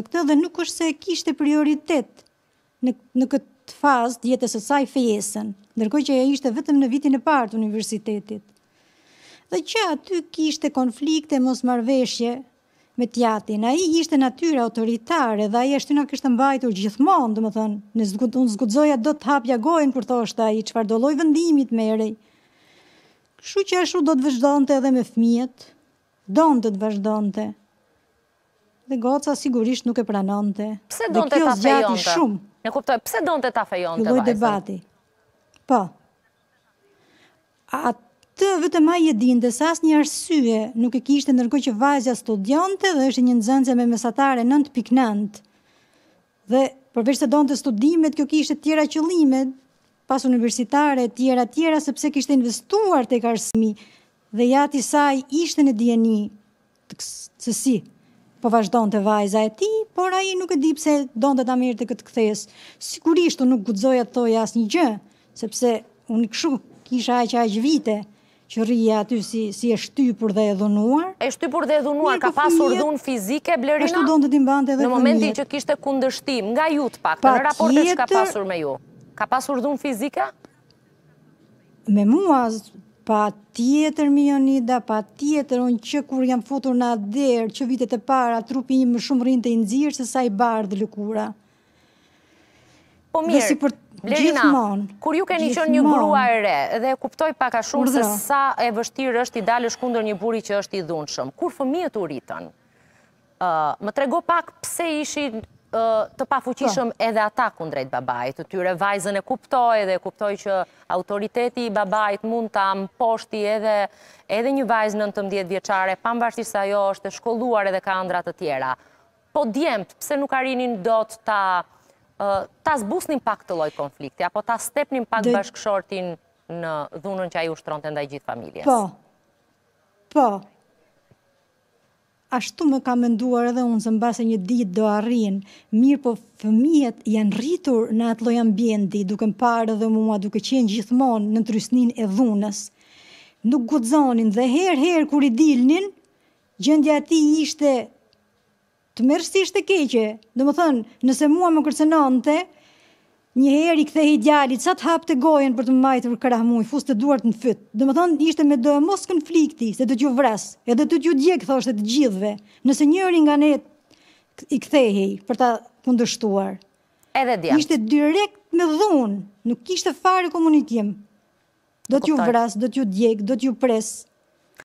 për këtë dhe nuk është se kishte prioritet në, në këtë fazë djetës e saj fejesën, nërkoj që e ishte vetëm në vitin e partë universitetit. Dhe që aty kishte konflikte mos marveshje me tjatin, a i ishte natyre autoritare dhe a i është në kështë mbajtur gjithmonë, dhe më thënë, në zgut, unë zgudzoja do të hapja gojnë për thoshtë a i, që doloj vendimit merej. Shu që ashtu do të vëzhdonte edhe me fmijet, donë të të vëzhdonte dhe goca sigurisht nuk e pranonte. Pse donte ta fejonte? shumë. Në kuptoj, pse donte ta fejonte? Filloj debati. Po. A të vetëm ai e dinte se asnjë arsye nuk e kishte ndërkohë që vajza studionte dhe është një nxënëse me mesatare 9.9. Dhe përveç se donte studimet, kjo kishte tjera qëllime, pas universitare, tjera, tjera, sepse kishte investuar të e karsmi dhe ja saj ishte në djeni të kësësi po vazhdon të vajza e ti, por aji nuk e di pse donë të ta mirë të këtë këthes. Sigurisht, unë nuk gudzoja të thoi asë një gjë, sepse unë këshu kisha aqë aqë vite, që rria aty si, si e shtypur dhe e dhunuar. E shtypur dhe e dhunuar, ka po pasur dhun fizike, blerina? në në momenti që kishte kundështim, nga ju të pak, në raportet që ka pasur me ju, ka pasur dhun fizike? Me mua, pa tjetër mionida, pa tjetër unë që kur jam futur në aderë, që vitet e para, trupi një më shumë rinë të indzirë, se sa i bardhë lëkura. Po mirë, si për... Lerina, gjithmon, kur ju keni qënë një grua e re, dhe kuptoj pak a shumë se sa e vështirë është i dalë shkundër një buri që është i dhunë shumë, kur fëmijët u rritën, uh, më trego pak pse ishin të pafuqishëm po. edhe ata kundrejt babajt, të tyre vajzën e kuptoj edhe kuptoj që autoriteti babajt mund të poshti edhe një vajzë në të mdjetë vjeqare, pambashtisë ajo është e shkolluar edhe ka andrat të tjera. Po djemët, pse nuk arinin do të të zbusnin pak të loj konflikti, apo të stepnin pak bashkëshortin në dhunën që aju shtronë të ndaj gjithë familjes? Po, po ashtu më ka menduar edhe unë se mbase një ditë do arrin, mirë po fëmijët janë rritur në atë lloj ambienti, duke parë edhe mua duke qenë gjithmonë në trysnin e dhunës. Nuk guxonin dhe herë herë kur i dilnin, gjendja e tij ishte të mërësisht e keqe. Domethënë, nëse mua më kërcënonte, Një herë i kthehi djalit, sa të hapte gojen për të mbajtur krahmuj, fustë të duart në fyt. Domethënë ishte me dë mos konflikti, se do t'ju vras, edhe do t'ju djeg thoshte të gjithëve. Nëse njëri nga ne i kthehi për ta kundërshtuar. Edhe djalit. Ishte direkt me dhunë, nuk kishte fare komunikim. Do t'ju vras, do t'ju djeg, do t'ju pres.